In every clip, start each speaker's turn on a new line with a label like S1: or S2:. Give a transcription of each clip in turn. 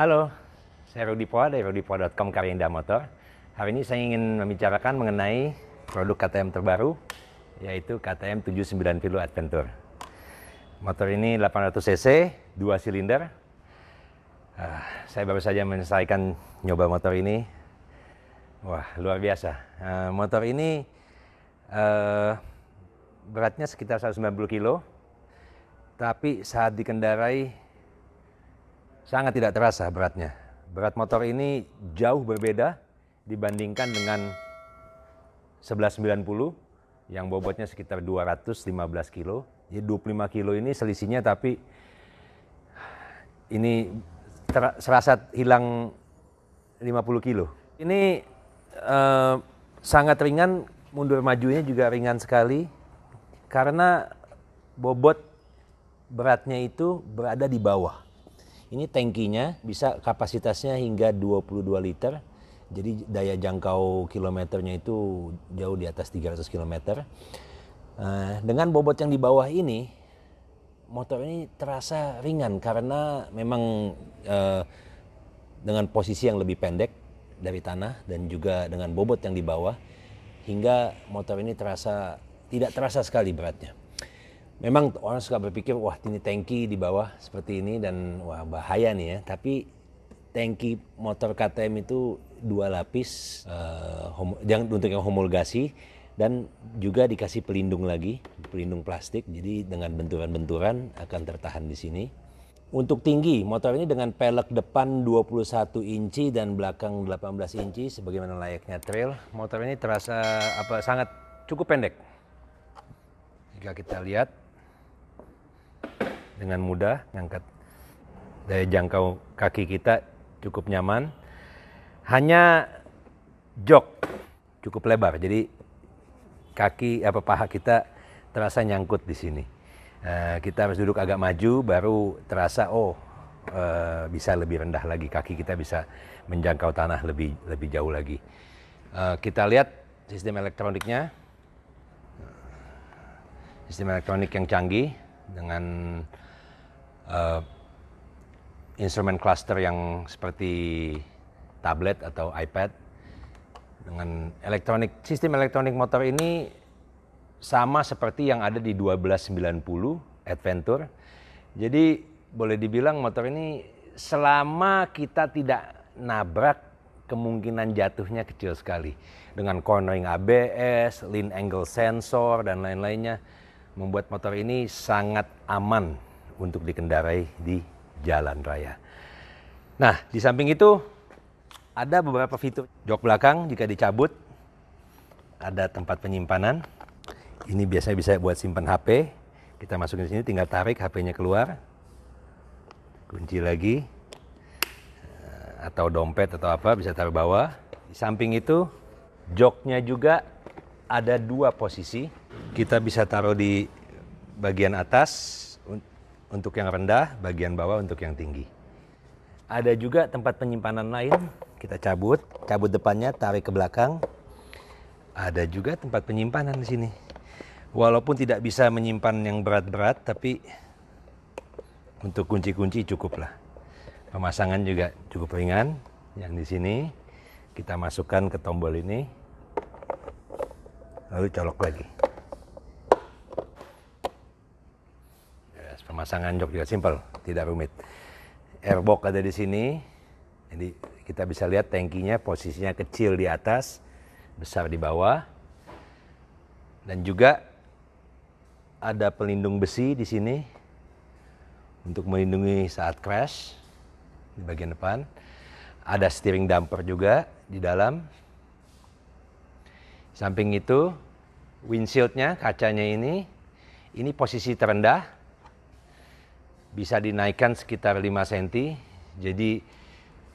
S1: Halo, saya Rudy Poa dari rudypoa.com karya Motor. Hari ini saya ingin membicarakan mengenai produk KTM terbaru, yaitu KTM 790 Adventure. Motor ini 800 cc, 2 silinder. Uh, saya baru saja menyelesaikan nyoba motor ini. Wah, luar biasa. Uh, motor ini uh, beratnya sekitar 190 kilo, tapi saat dikendarai Sangat tidak terasa beratnya. Berat motor ini jauh berbeda dibandingkan dengan 1190 yang bobotnya sekitar 215 kilo. Jadi 25 kilo ini selisihnya tapi ini serasa hilang 50 kilo. Ini eh, sangat ringan, mundur majunya juga ringan sekali karena bobot beratnya itu berada di bawah. Ini tankinya bisa kapasitasnya hingga 22 liter. Jadi daya jangkau kilometernya itu jauh di atas 300 km. Uh, dengan bobot yang di bawah ini, motor ini terasa ringan karena memang uh, dengan posisi yang lebih pendek dari tanah dan juga dengan bobot yang di bawah, hingga motor ini terasa tidak terasa sekali beratnya memang orang suka berpikir wah ini tanki di bawah seperti ini dan wah bahaya nih ya tapi tanki motor KTM itu dua lapis uh, homo, yang untuk yang homologasi dan juga dikasih pelindung lagi pelindung plastik jadi dengan benturan-benturan akan tertahan di sini untuk tinggi motor ini dengan pelek depan 21 inci dan belakang 18 inci sebagaimana layaknya trail motor ini terasa apa sangat cukup pendek jika kita lihat dengan mudah, ngangkat daya jangkau kaki kita cukup nyaman. Hanya jok cukup lebar, jadi kaki apa paha kita terasa nyangkut di sini. Uh, kita harus duduk agak maju, baru terasa oh eh, bisa lebih rendah lagi kaki kita bisa menjangkau tanah lebih lebih jauh lagi. Eh, kita lihat sistem elektroniknya, sistem elektronik yang canggih dengan uh, instrumen cluster yang seperti tablet atau iPad dengan elektronik sistem elektronik motor ini sama seperti yang ada di 1290 Adventure. Jadi boleh dibilang motor ini selama kita tidak nabrak kemungkinan jatuhnya kecil sekali. Dengan cornering ABS, lean angle sensor dan lain-lainnya membuat motor ini sangat aman untuk dikendarai di jalan raya. Nah, di samping itu ada beberapa fitur jok belakang jika dicabut ada tempat penyimpanan. Ini biasanya bisa buat simpan HP. Kita masukin sini tinggal tarik HP-nya keluar. Kunci lagi eh, atau dompet atau apa bisa taruh bawah. Di samping itu joknya juga ada dua posisi. Kita bisa taruh di bagian atas untuk yang rendah, bagian bawah untuk yang tinggi. Ada juga tempat penyimpanan lain, kita cabut, cabut depannya, tarik ke belakang. Ada juga tempat penyimpanan di sini. Walaupun tidak bisa menyimpan yang berat-berat, tapi untuk kunci-kunci cukup lah. Pemasangan juga cukup ringan. Yang di sini kita masukkan ke tombol ini, lalu colok lagi. Pemasangan jok juga simple, tidak rumit. Airbox ada di sini. Jadi kita bisa lihat tankinya posisinya kecil di atas, besar di bawah. Dan juga ada pelindung besi di sini untuk melindungi saat crash di bagian depan. Ada steering damper juga di dalam. Samping itu windshieldnya kacanya ini, ini posisi terendah bisa dinaikkan sekitar 5 cm. Jadi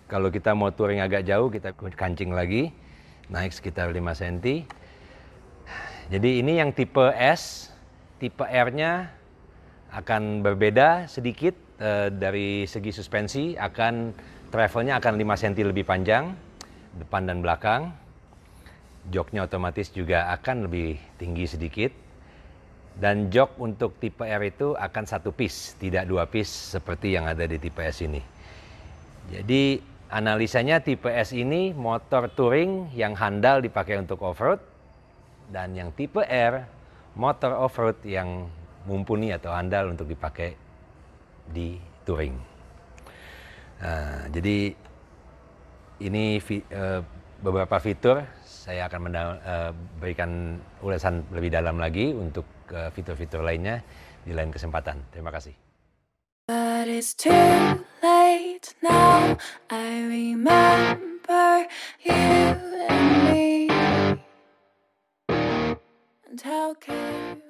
S1: kalau kita mau touring agak jauh kita kancing lagi naik sekitar 5 cm. Jadi ini yang tipe S, tipe R-nya akan berbeda sedikit e, dari segi suspensi akan travelnya akan 5 cm lebih panjang depan dan belakang. Joknya otomatis juga akan lebih tinggi sedikit dan jok untuk tipe R itu akan satu piece, tidak dua piece seperti yang ada di tipe S ini. Jadi analisanya tipe S ini motor touring yang handal dipakai untuk off-road dan yang tipe R motor off-road yang mumpuni atau handal untuk dipakai di touring. Nah, jadi ini e, beberapa fitur saya akan e, berikan ulasan lebih dalam lagi untuk ke fitur-fitur lainnya di lain kesempatan. Terima kasih. But it's too late now. I remember you and me. And how can